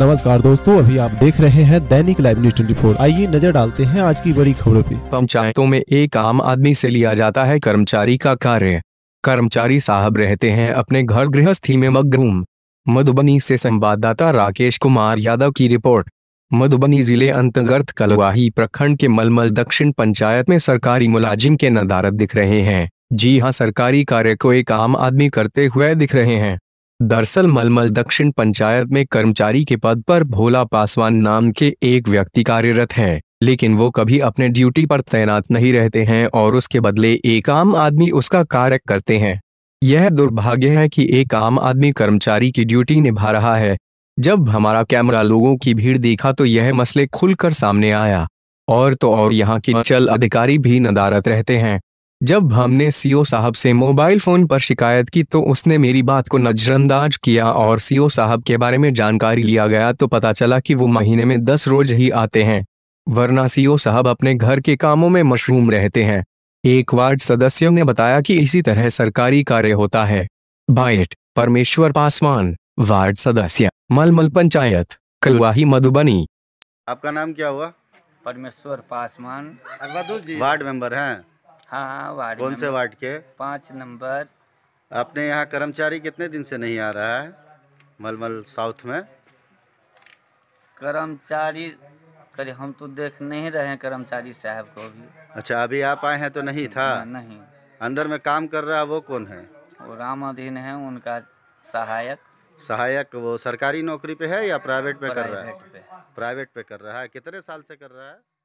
नमस्कार दोस्तों अभी आप देख रहे हैं दैनिक लाइव न्यूज फोर आइए नजर डालते हैं आज की बड़ी खबरों पे पंचायतों में एक आम आदमी से लिया जाता है कर्मचारी का कार्य कर्मचारी साहब रहते हैं अपने घर गृहस्थी में मगरूम मधुबनी से संवाददाता राकेश कुमार यादव की रिपोर्ट मधुबनी जिले अंतर्गत कलवाही प्रखंड के मलमल दक्षिण पंचायत में सरकारी मुलाजिम के नदारत दिख रहे हैं जी हां सरकारी कार्य को एक आम आदमी करते हुए दिख रहे हैं दरअसल मलमल दक्षिण पंचायत में कर्मचारी के पद पर भोला पासवान नाम के एक व्यक्ति कार्यरत हैं लेकिन वो कभी अपने ड्यूटी पर तैनात नहीं रहते हैं और उसके बदले एक आम आदमी उसका कार्य करते हैं यह दुर्भाग्य है कि एक आम आदमी कर्मचारी की ड्यूटी निभा रहा है जब हमारा कैमरा लोगों की भीड़ देखा तो यह मसले खुलकर सामने आया और तो और यहाँ के चल अधिकारी भी नदारत रहते हैं जब हमने सीओ साहब से मोबाइल फोन पर शिकायत की तो उसने मेरी बात को नजरअंदाज किया और सीओ साहब के बारे में जानकारी लिया गया तो पता चला कि वो महीने में दस रोज ही आते हैं वरना सीओ साहब अपने घर के कामों में मशरूम रहते हैं एक वार्ड सदस्यों ने बताया कि इसी तरह सरकारी कार्य होता है बाइट परमेश्वर पासवान वार्ड सदस्य मलमल पंचायत कलवाही मधुबनी आपका नाम क्या हुआ परमेश्वर पासवान वार्ड मेंबर हैं हाँ, हाँ वार्ड कौन से वार्ड के पाँच नंबर आपने यहाँ कर्मचारी कितने दिन से नहीं आ रहा है मलमल साउथ में कर्मचारी करे हम तो देख नहीं रहे हैं कर्मचारी साहब को भी अच्छा अभी आप आए हैं तो नहीं था हाँ, नहीं अंदर में काम कर रहा वो कौन है वो राम अधीन है उनका सहायक सहायक वो सरकारी नौकरी पे है या प्राइवेट पे कर रहा है प्राइवेट पे कर रहा है कितने साल से कर रहा है